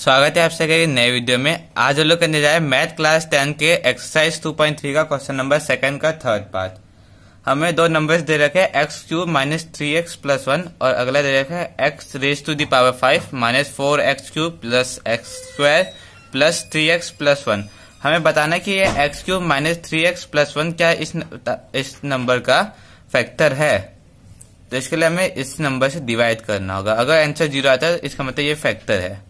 स्वागत है आप सभी के नए वीडियो में आज हम लोग करने जा रहे हैं मैथ क्लास टेन के एक्सरसाइज 2.3 का क्वेश्चन नंबर सेकंड का थर्ड पार्ट हमें दो नंबर्स दे रखे हैं x cube minus three x plus one और अगला दे रखा है x raise to the power five minus four x cube plus x square plus three x plus one हमें बताना कि ये x cube minus three x plus one क्या इस इस नंबर का फैक्टर है तो इसके लिए हमें इस नंबर से डिवाइड करना होगा अगर आंसर जीरो आता है इसका मतलब ये फैक्टर है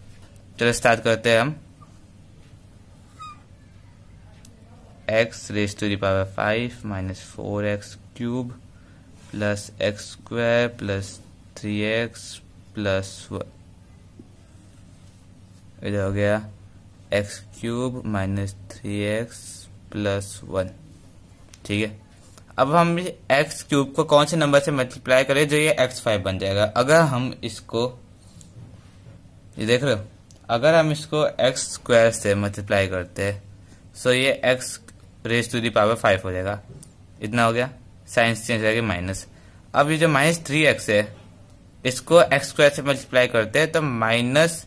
चलो स्टार्ट करते हैं हम x raise to the power five minus four x cube plus x square plus three x plus इधर हो गया x cube minus three x plus one ठीक है अब हम एक्स क्यूब को कौन से नंबर से मल्टीप्लाई करें जो ये एक्स फाइव बन जाएगा अगर हम इसको ये देख रहे हो अगर हम इसको एक्स स्क्वायर से मल्टीप्लाई करते सो ये x raise to the power five हो जाएगा इतना हो गया साइंस चेंज हो जाएगी माइनस अब ये जो माइनस थ्री एक्स है इसको एक्स स्क्वायर से मल्टीप्लाई करते हैं तो माइनस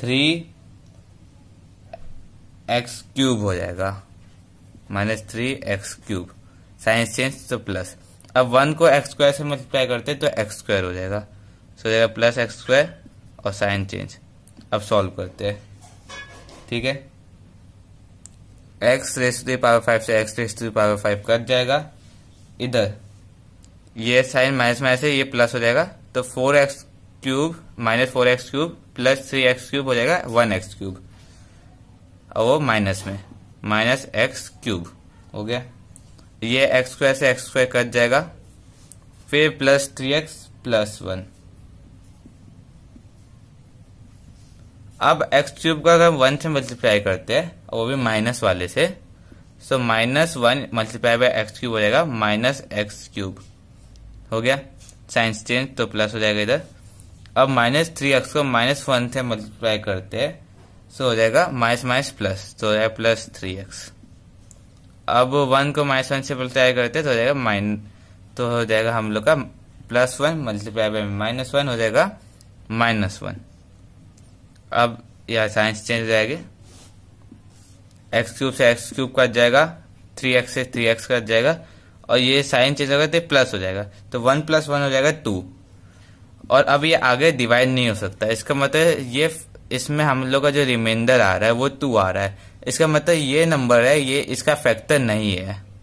थ्री एक्स क्यूब हो जाएगा minus three x cube signs change तो प्लस अब वन को एक्स स्क्वायर से मल्टीप्लाई करते तो एक्स स्क्वायर हो जाएगा सो जाएगा प्लस एक्स स्क्वायर और साइंस चेंज अब सॉल्व करते हैं ठीक है x raise to power five से x raise to power five cut जाएगा इधर ये साइन माइनस माइनस है ये प्लस हो जाएगा तो four x cube minus four x cube plus three x cube हो जाएगा वन एक्स क्यूब और वो माइनस में माइनस एक्स क्यूब हो गया ये एक्स स्क्वायर से एक्स स्क्वायर कट जाएगा फिर plus three x plus one अब एक्स क्यूब का अगर वन से मल्टीप्लाई करते हैं वो भी माइनस वाले से so minus one multiply by x cube हो जाएगा माइनस एक्स क्यूब हो गया साइंस चेंज तो प्लस हो जाएगा इधर अब माइनस थ्री एक्स को माइनस वन से मल्टीप्लाई करते हैं सो हो जाएगा माइनस माइनस प्लस तो हो जाएगा प्लस थ्री एक्स अब वन को माइनस वन से मल्टीप्लाई करते तो हो जाएगा माइन तो हो जाएगा हम लोग का plus one multiply by minus one हो जाएगा माइनस वन अब यह साइंस चेंज हो जाएगी एक्स क्यूब से एक्स क्यूब कट जाएगा थ्री एक्स से थ्री एक्स कट जाएगा और ये साइन चेंज होगा तो प्लस हो जाएगा तो वन प्लस वन हो जाएगा टू और अब ये आगे डिवाइड नहीं हो सकता इसका मतलब ये इसमें हम लोग का जो रिमाइंडर आ रहा है वो टू आ रहा है इसका मतलब ये नंबर है ये इसका फैक्टर नहीं है